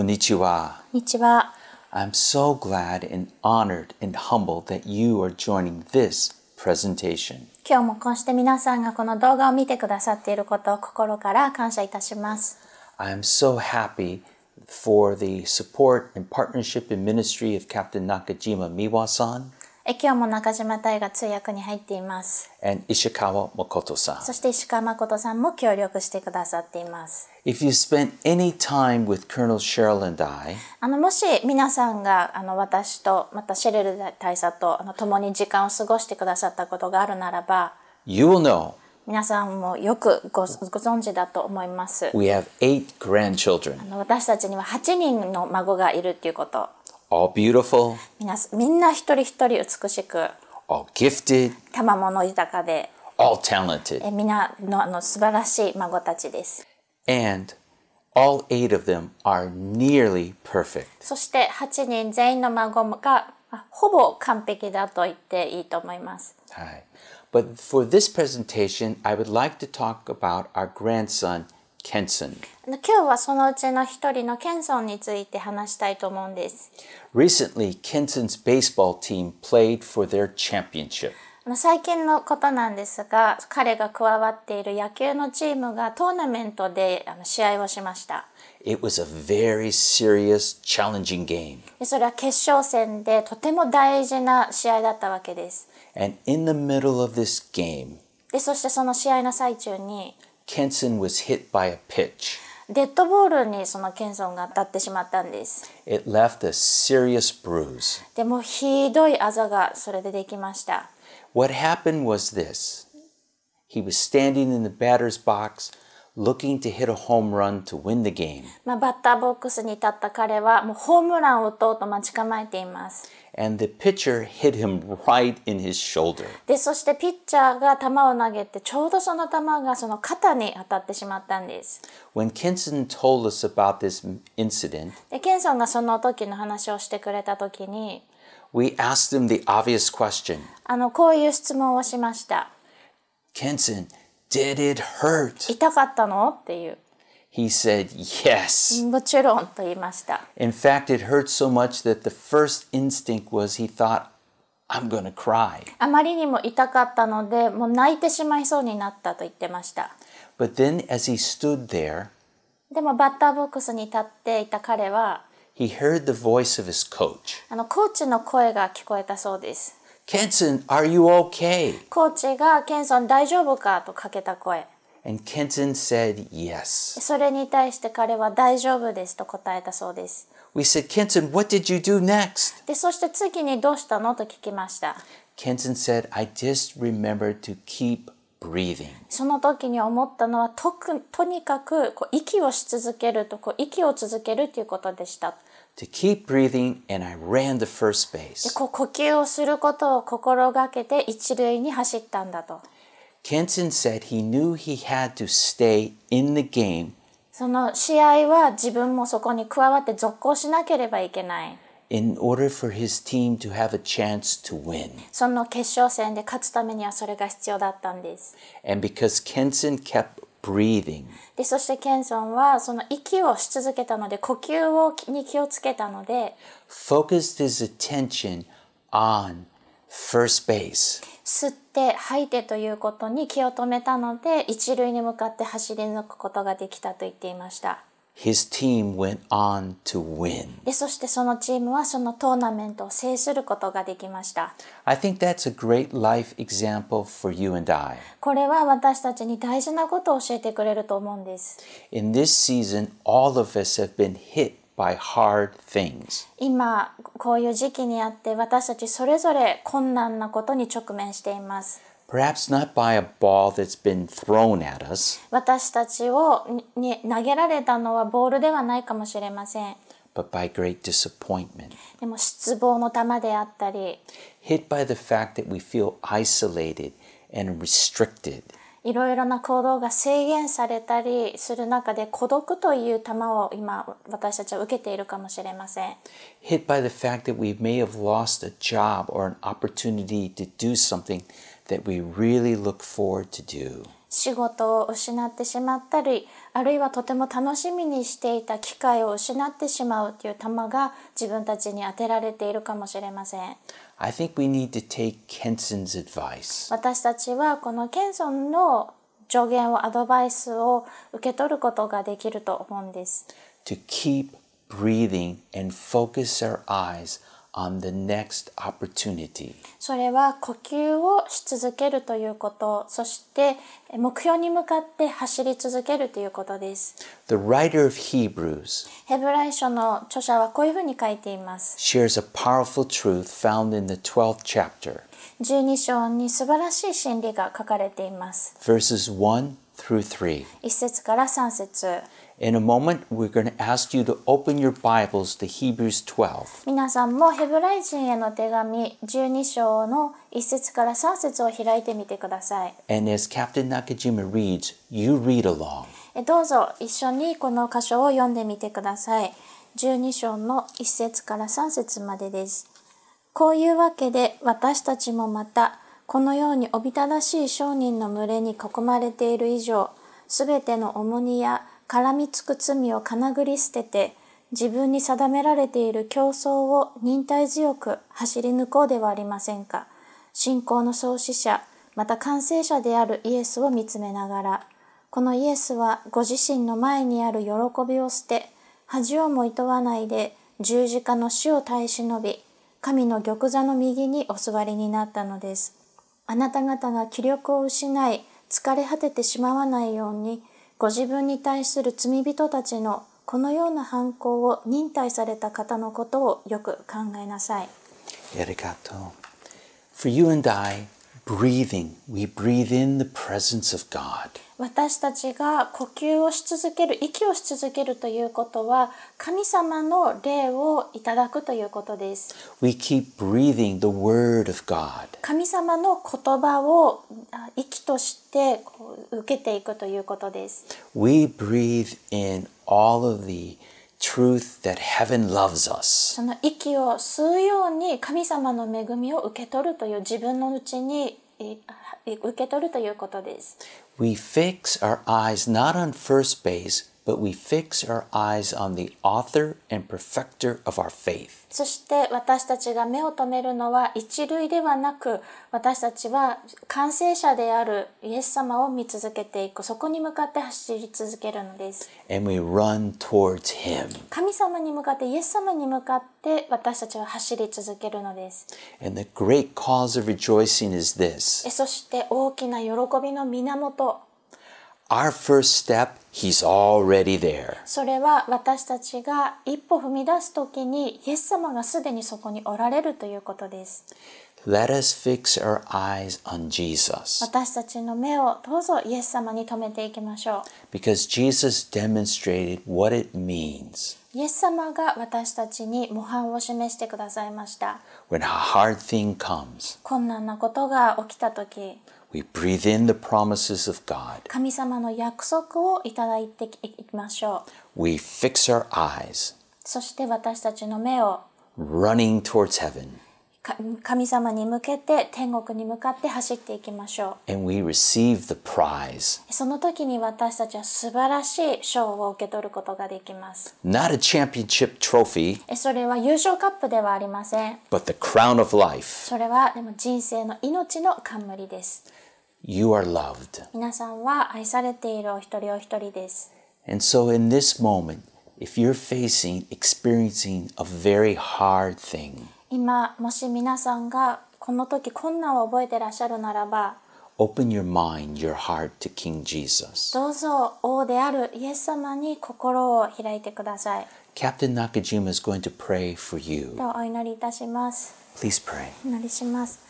こんにちは。i m so glad and honored and humbled that you are joining this presentation. 今日もこうして皆さんがこの動画を見てくださっていることを心から感謝いたします。I'm so happy for the support and partnership in ministry of Captain Nakajima Miwa-san. え今日も中島大が通訳に入っています。And 石川誠さん。そして石川誠さんも協力してくださっています。If you spent any time with Colonel Cheryl and I, あのもし皆さんがあの私とまたシェレル大佐とあの共に時間を過ごしてくださったことがあるならば、You will know 皆さんもよくごご存知だと思います。We have eight grandchildren. あの私たちには8人の孫がいるということ。all beautiful, 皆みんな一人一人美しく、all gifted, 賜物豊かで、all talented, え皆のあの素晴らしい孫たちです。and all eight of them are nearly perfect. そして8人全員の孫があほぼ完璧だと言っていいと思います。はい。But for this presentation, I would like to talk about our grandson Kenson. 今日はそのうちの一人のケンソンについて話したいと思うんです。Recently, Kenson's baseball team played for their championship. 最近のことなんですが、彼が加わっている野球のチームがトーナメントで試合をしました。It was a very serious, challenging game. それは決勝戦でとても大事な試合だったわけです。And in the middle of this game, でそしてその試合の最中に、Kenson was hit by a pitch. デッドボールにそのケンソンが当たってしまったんです。It left a serious bruise. でもひどいあざがそれでできました。What happened was this. He was standing in the batter's box. looking to hit a home run to win the game. まあ、バッターボックスに立った彼はもうホームランを打とうと待ち構えています。And the pitcher hit him right in his shoulder. で、そしてピッチャーが球を投げて、ちょうどその球がその肩に当たってしまったんです。When Kenson told us about this incident, で、ケンソンがその時の話をしてくれた時に、We asked him the obvious question. あの、こういう質問をしました。Kenson, Did it hurt? 痛かったのっていう。He said, Yes. もちろんと言いました。In fact, it hurt so much that the first instinct was he thought, I'm going to cry. あまりにも痛かったので、もう泣いてしまいそうになったと言ってました。But then, as he stood there, でもバッターボックスに立っていた彼は、he heard the voice of his coach. あのコーチの声が聞こえたそうです。ケンソン、are you okay? コーチがケンソン大丈夫かとかけた声。And Kenton said yes. それに対して彼は大丈夫ですと答えたそうです。We said, Kenton, what did you do next? で、そして次にどうしたのと聞きました。Kenton said, I just remembered to keep breathing. その時に思ったのはとくとにかくこう息をし続けるとこう息を続けるということでした。to keep breathing and I ran the first base. 呼吸をすることを心がけて一塁に走ったんだと。Kenson said he knew he had to stay in the game. その試合は自分もそこに加わって続行しなければいけない。In order for his team to have a chance to win. その決勝戦で勝つためにはそれが必要だったんです。And because Kenson kept breathing. でそしてケンソンはその息をし続けたので呼吸をに気をつけたので focused his attention on first base. 吸って吐いてということに気を止めたので一塁に向かって走り抜くことができたと言っていました。His team went on to win. そしてそのチームはそのトーナメントを制することができました。これは私たちに大事なことを教えてくれると思うんです。今、こういう時期にあって私たちそれぞれ困難なことに直面しています。Perhaps not by a ball that's been thrown at us. but by great disappointment. でも失望の球であったり。Hit by the fact that we feel isolated and restricted. いろいろな行動が制限されたりする中で孤独という球を今私たちは受けているかもしれません。Hit by the fact that we may have lost a job or an opportunity to do something that we really look forward to do. 仕事を失ってしまったりあるいはとても楽しみにしていた機会を失ってしまうという球が自分たちに当てられているかもしれません。I think we need to take Kenson's advice. 私たちはこのケンソンの助言をアドバイスを受け取ることができると思うんです。To keep breathing and focus our eyes on the next opportunity. それは呼吸をし続けるということ、そして目標に向かって走り続けるということです。The writer of Hebrews ヘブライ書の著者はこういうふうに書いています。shares a powerful truth found in the 12th chapter. 12章に素晴らしい真理が書かれています。verses 1 through 3. 1節から3節 In a moment, we're going to ask you to open your Bibles to Hebrews 12. 皆さんもヘブライ人への手紙12章の1節から3節を開いてみてください。And as Captain Nakajima reads, you read along. どうぞ一緒にこの箇所を読んでみてください。12章の1節から3節までです。こういうわけで私たちもまた、このようにおびただしい商人の群れに囲まれている以上すべての重荷や絡みつく罪をかなぐり捨てて自分に定められている競争を忍耐強く走り抜こうではありませんか信仰の創始者また完成者であるイエスを見つめながらこのイエスはご自身の前にある喜びを捨て恥をもいとわないで十字架の死を耐え忍び神の玉座の右にお座りになったのですあなた方が気力を失い疲れ果ててしまわないようにご自分に対する罪人たちのこのような犯行を忍耐された方のことをよく考えなさい。ありがとう。For you and I, breathing, we breathe in the presence of God. 私たちが呼吸をし続ける、息をし続けるということは、神様の霊をいただくということです。We keep breathing the word of God. 神様の言葉を息として受けていくということです。We breathe in all of the truth that heaven loves us. その息を吸うように神様の恵みを受け取るという自分のうちに受け取るということです。We fix our eyes not on first base, but we fix our eyes on the author and perfecter of our faith. そして私たちが目を留めるのは一類ではなく私たちは完成者であるイエス様を見続けていくそこに向かって走り続けるのです。And we run towards him. 神様に向かってイエス様に向かって私たちは走り続けるのです。And the great cause of rejoicing is this. そして大きな喜びの源。our first step, He's already there. それは私たちが一歩踏み出すときに、イエス様がすでにそこにおられるということです。Let us fix our eyes on Jesus. 私たちの目をどうぞイエス様に留めていきましょう。Because Jesus demonstrated what it means. イエス様が私たちに模範を示してくださいました。When a hard thing comes. 困難なことが起きたとき。We breathe in the promises of God. We fix our eyes. running towards heaven. 神様に向けて天国に向かって走っていきましょう。And we receive the prize. その時に私たちは素晴らしい賞を受け取ることができます。Not a championship trophy. それは優勝カップではありません。But the crown of life. それはでも人生の命の冠です。You are loved. 皆さんは愛されているお一人お一人です。And so in this moment, if you're facing, experiencing a very hard thing, 今もし皆さんがこの時困難を覚えてらっしゃるならば Open your mind, your heart to King Jesus. どうぞ王であるイエス様に心を開いてください。Captain Nakajima is going to pray for you. お祈りいたします。Please pray. お祈りします。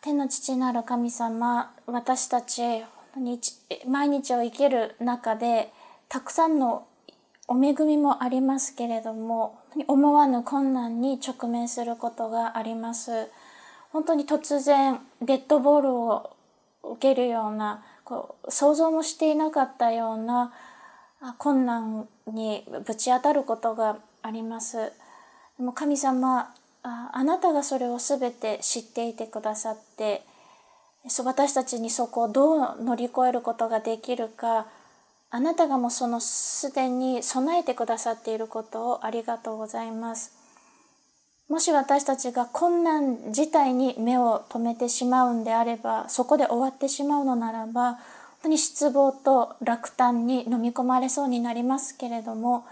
天の父なる神様、私たち毎日を生きる中でたくさんのお恵みもありますけれども、思わぬ困難に直面することがあります。本当に突然デッドボールを受けるようなこう想像もしていなかったような困難にぶち当たることがあります。でも神様あなたがそれを全て知っていてくださって私たちにそこをどう乗り越えることができるかあなたがもうそのすでに備えてくださっていることをありがとうございます。もし私たちが困難自体に目を留めてしまうんであればそこで終わってしまうのならば本当に失望と落胆に飲み込まれそうになりますけれども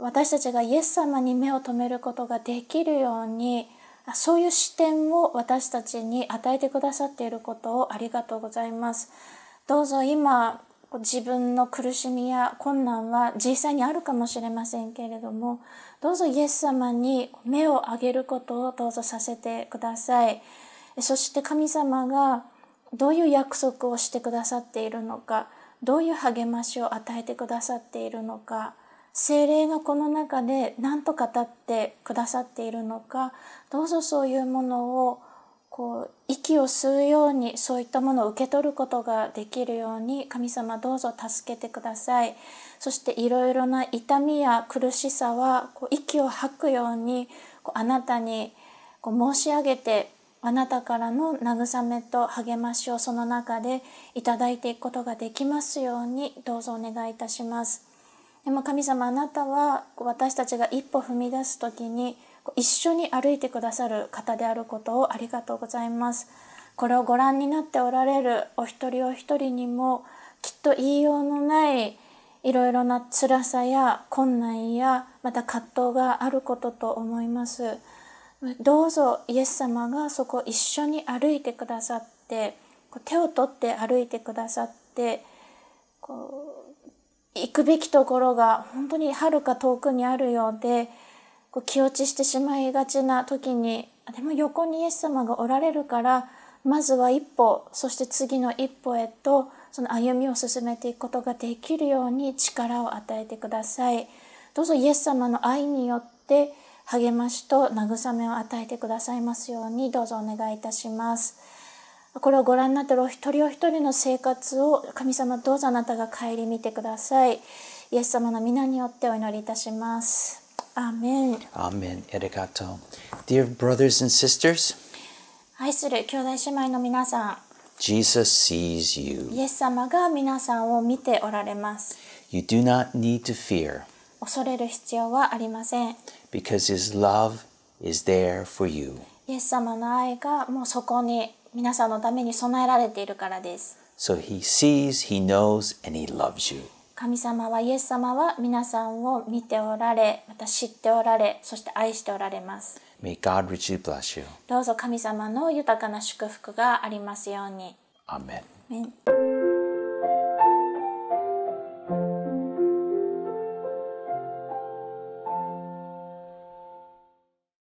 私たちがイエス様に目を留めることができるようにそういう視点を私たちに与えてくださっていることをありがとうございます。どうぞ今自分の苦しみや困難は実際にあるかもしれませんけれどもどうぞイエス様に目を上げることをどうぞさせてくださいそして神様がどういう約束をしてくださっているのかどういう励ましを与えてくださっているのか精霊がこの中で何と語ってくださっているのかどうぞそういうものをこう息を吸うようにそういったものを受け取ることができるように神様どうぞ助けてくださいそしていろいろな痛みや苦しさはこう息を吐くようにこうあなたにこう申し上げてあなたからの慰めと励ましをその中でいただいていくことができますようにどうぞお願いいたします。でも神様あなたは私たちが一歩踏み出す時に一緒に歩いてくださる方であることをありがとうございます。これをご覧になっておられるお一人お一人にもきっと言いようのないいろいろな辛さや困難やまた葛藤があることと思います。どうぞイエス様がそこ一緒に歩いてくださって手を取って歩いてくださってこう行くべきところが本当にはるか遠くにあるようでこう気落ちしてしまいがちな時にでも横にイエス様がおられるからまずは一歩そして次の一歩へとその歩みを進めていくことができるように力を与えてくださいどうぞイエス様の愛によって励ましと慰めを与えてくださいますようにどうぞお願いいたしますこれをご覧になっているお一人お一人の生活を神様どうぞあなたが顧みてくださいイエス様の皆によってお祈りいたします Amen. Amen. Arigato. Dear brothers and sisters, 愛する兄弟姉妹の皆さん、Jesus sees you. イエス様が皆さんを見ておられます。You do not need to fear 恐れる必要はありません。because His love is there for you. イエス様の愛がもうそこに皆さんのために備えられているからです。So He sees, He knows, and He loves you. 神様はイエス様は皆さんを見ておられ、また知っておられ、そして愛しておられます。May God r i c h bless you. どうぞ神様の豊かな祝福がありますように。アメン。